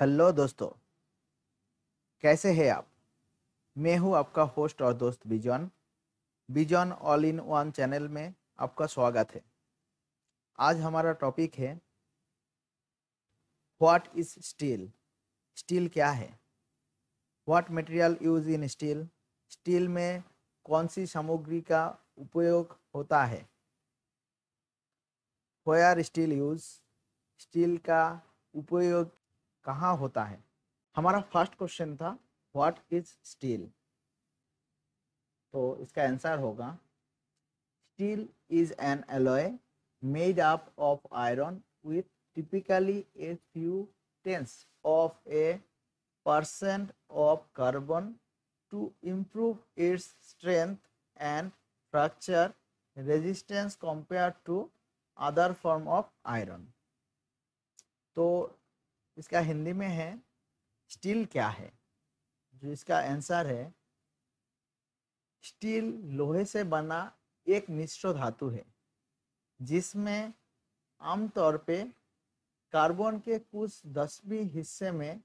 hello दोस्तों कैसे हैं आप मैं हूं आपका होस्ट और दोस्त Bijon Bijon all in one channel में आपका स्वागत है आज हमारा टॉपिक है व्हाट इज स्टील स्टील क्या है what material use in steel steel में कौन सी सामग्री का उपयोग होता है स्टील यूज स्टील का उपयोग कहाँ होता है हमारा फर्स्ट क्वेश्चन था व्हाट इज स्टील तो इसका आंसर होगा steel is an alloy made up of iron with typically a few tenths of a percent of carbon to improve its strength and fracture resistance compare to other form of iron तो इसका हिंदी में है steel क्या है जो इसका answer है steel लोहे से बना एक मिश्र धातु है जिसमें आमतौर पे कार्बन के कुछ दसवीं हिस्से में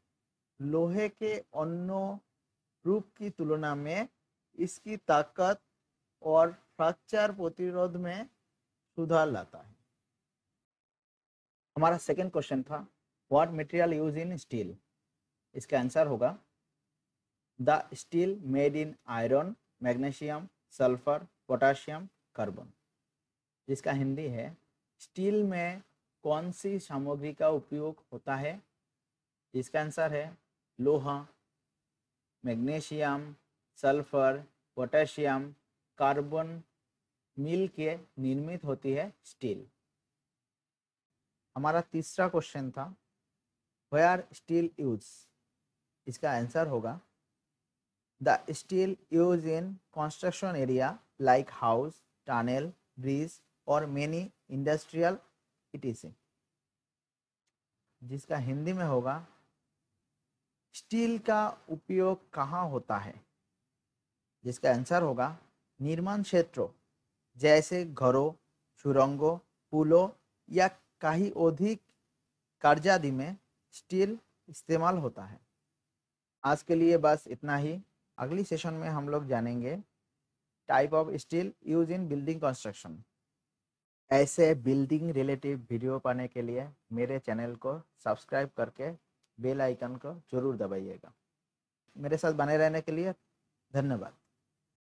लोहे के अन्य रूप की तुलना में इसकी ताकत और फ्रैक्चर प्रतिरोध में सुधार लाता है हमारा सेकंड क्वेश्चन था what material use in steel इसका आंसर होगा the steel made in iron magnesium sulphur potassium carbon जिसका हिंदी है स्टील में कौन सी सामग्री का उपयोग होता है इसका आंसर है लोहा मैग्नीशियम सल्फर पोटेशियम कार्बन मिल के निर्मित होती है स्टील हमारा तीसरा क्वेश्चन था वेयर स्टील यूज इसका आंसर होगा the steel use in construction area like house tunnel bridge और मेनी इंडस्ट्रियल इटीसी जिसका हिंदी में होगा स्टील का उपयोग कहाँ होता है जिसका आंसर होगा निर्माण क्षेत्रों जैसे घरों सुरंगों पुलों या कहीं अधिक कार्यादि में स्टील इस्तेमाल होता है आज के लिए बस इतना ही अगली सेशन में हम लोग जानेंगे type of steel use in building construction ऐसे बिल्डिंग रिलेटिव वीडियो पाने के लिए मेरे चैनल को सब्सक्राइब करके बेल आइकन को जरूर दबाइएगा मेरे साथ बने रहने के लिए धन्यवाद